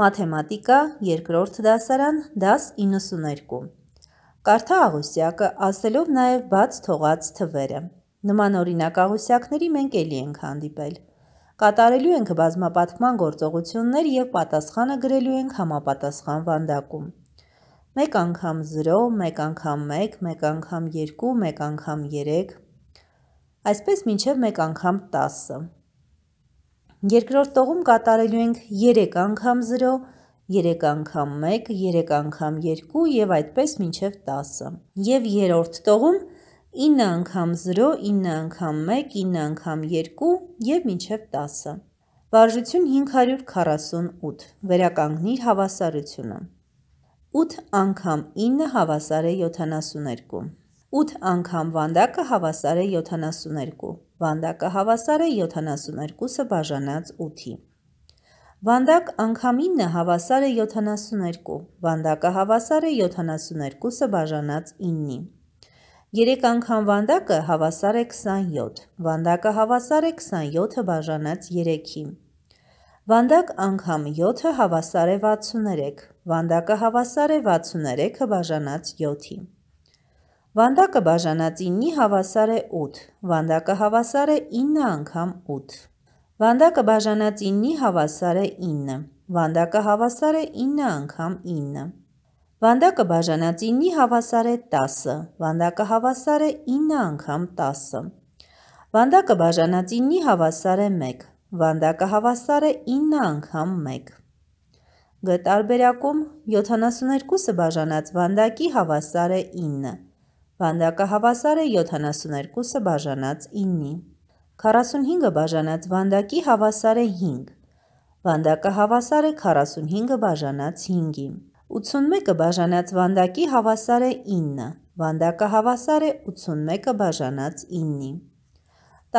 մաթեմատիկա, երկրորդ դասարան, դաս 92։ Կարթա աղուսյակը ասելով նաև բաց թողած թվերը։ Նման օրինակ աղուսյակների մենք էլի ենք հանդիպել։ Կատարելու ենք բազմապատկման գործողություններ եւ պատասխանը գրելու ենք համապատասխան վանդակում։ 1 անգամ 0, 1 անգամ 1, 1 անգամ 2, 1 անգամ 3, այսպես մինչև 1 անգամ 10-ը։ Երկրորդ տողում կատարելու ենք 3 անգամ 0, 3 անգամ 1, 3 անգամ 2 եւ այդպես մինչեւ 10-ը։ Եվ երրորդ տողում 9 անգամ 0, 9 անգամ 1, 9 անգամ 2 եւ մինչեւ 10-ը։ Վարժություն 548։ Վերականգնիր հավասարությունը։ 8 անգամ 9 հավասար է 72։ 8 անգամ վանդակը հավասար է 72, վանդակը հավասար է 72-ը բաժանած 8-ի։ Վանդակ անգամ 9 հավասար է 72, վանդակը հավասար է 72-ը բաժանած 9-ի։ 3 անգամ վանդակը հավասար է 27, վանդակը հավասար է 27-ը բաժանած 3-ի։ Վանդակ անգամ 7-ը հավասար է 63, վանդակը հավասար է 63-ը բաժանած 7-ի։ Վանդակը բաժանած 9-ի հավասար է 8, վանդակը հավասար է 9 անգամ 8։ Վանդակը բաժանած 9-ի հավասար է 9, վանդակը հավասար է 9 անգամ 9։ Վանդակը բաժանած 9-ի հավասար է 10, վանդակը հավասար է 9 անգամ 10։ Վանդակը բաժանած 9-ի հավասար է 1, վանդակը հավասար է 9 անգամ 1։ Գ տարբերակում 72-ը բաժանած վանդակի հավասար է 9 Վանդակը հավասար է 72-ը բաժանած 9-ի։ 45-ը բաժանած վանդակի հավասար է 5։ Վանդակը հավասար է 45-ը բաժանած 5-ի։ 81-ը բաժանած վանդակի հավասար է 9։ Վանդակը հավասար է 81-ը բաժանած 9-ի։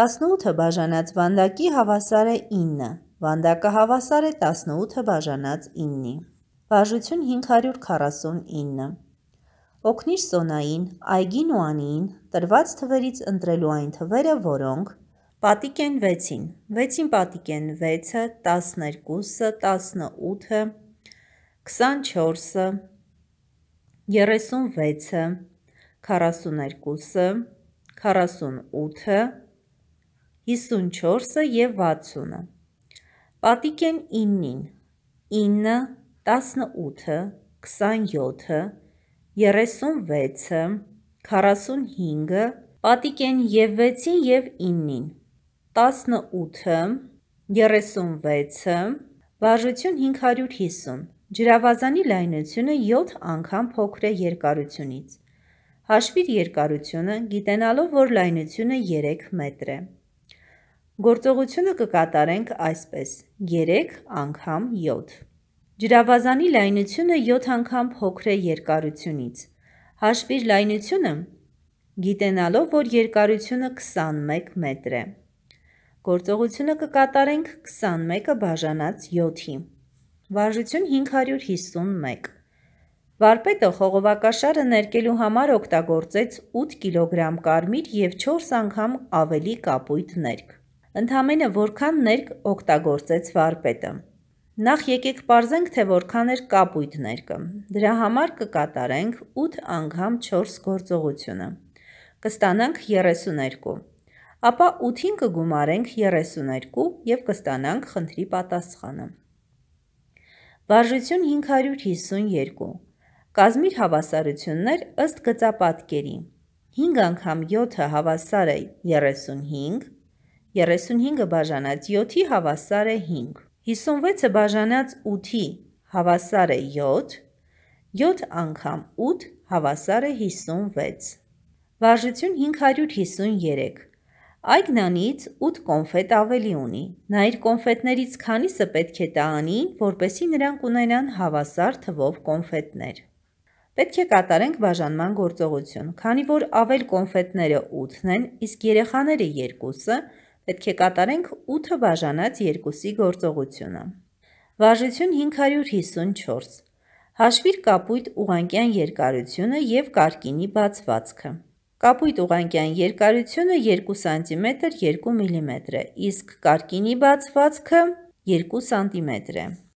18-ը բաժանած վանդակի հավասար է 9։ Վանդակը հավասար է 18-ը բաժանած 9-ի։ Բաժություն 549 Օգնիր Սոնային, Այգին ու Անիին տրված թվերից ընտրելու այն թվերը, որոնք պատիկ են 6-ին։ 6-ին պատիկ են 6-ը, 12-ը, 18-ը, 24-ը, 36-ը, 42-ը, 48-ը, 54-ը և 60-ը։ Պատիկ են 9-ին, 9-ը, 18-ը, 27-ը, 36-ը, 45-ը պատիկեն և 6-ին և 9-ին, 18-ը, 36-ը, բաժություն 550, ջրավազանի լայնությունը 7 անգամ փոքր է երկարությունից։ Հաշվիր երկարությունը, գիտենալով, որ լայնությունը 3 մետր է։ Գործողությունը կկատարենք այսպես. 3 անգամ 7։ Ջրավազանի լայնությունը 7 անգամ փոքր է երկարությունից։ Հաշվիր լայնությունը գիտենալով, որ երկարությունը 21 մետր է։ Գործողությունը կկատարենք 21-ը բաժանած 7-ի։ Վարժություն 551։ Վարպետը խողովակաշարը ներկելու համար օգտագործեց 8 կիլոգրամ կարմիր և 4 անգամ ավելի կապույտ ներկ։ Ընդամենը որքան ներկ օգտագործեց վարպետը։ Նախ եկեք parzենք, թե որքան էր կապույտ ներկը։ Դրա համար կկատարենք 8 անգամ 4 գործողությունը։ Կստանանք 32։ Ապա 8-ին կգումարենք 32 եւ կստանանք խնդրի պատասխանը։ Վարժություն 552։ Կազմիր հավասարություններ ըստ գծապատկերի։ 5 անգամ 7-ը հավասար է 35, 35-ը բաժանած 7-ի հավասար է 5։ 56-ը բաժանած 8-ի հավասար է 7, 7 անգամ 8 հավասար է 56։ Վարժություն 553։ Այգնանից 8 կոնֆետ ավելի ունի։ Նա իր կոնֆետներից քանիսը պետք է տա անին, որպեսի նրանք ունենան հավասար թվով կոնֆետներ։ Պետք է կատարենք բաժանման գործողություն, քանի որ ավել կոնֆետները 8-ն են, իսկ երեխաները 2-ը Պետք է կատարենք 8 բաժանած 2-ի գործողությունը։ Վարժություն 554։ Հաշվիր կապույտ ուղանկյան երկարությունը և կարկինի բացվածքը։ Կապույտ ուղանկյան երկարությունը 2 սմ 2 մմ է, իսկ կարկինի բացվածքը 2 սմ է։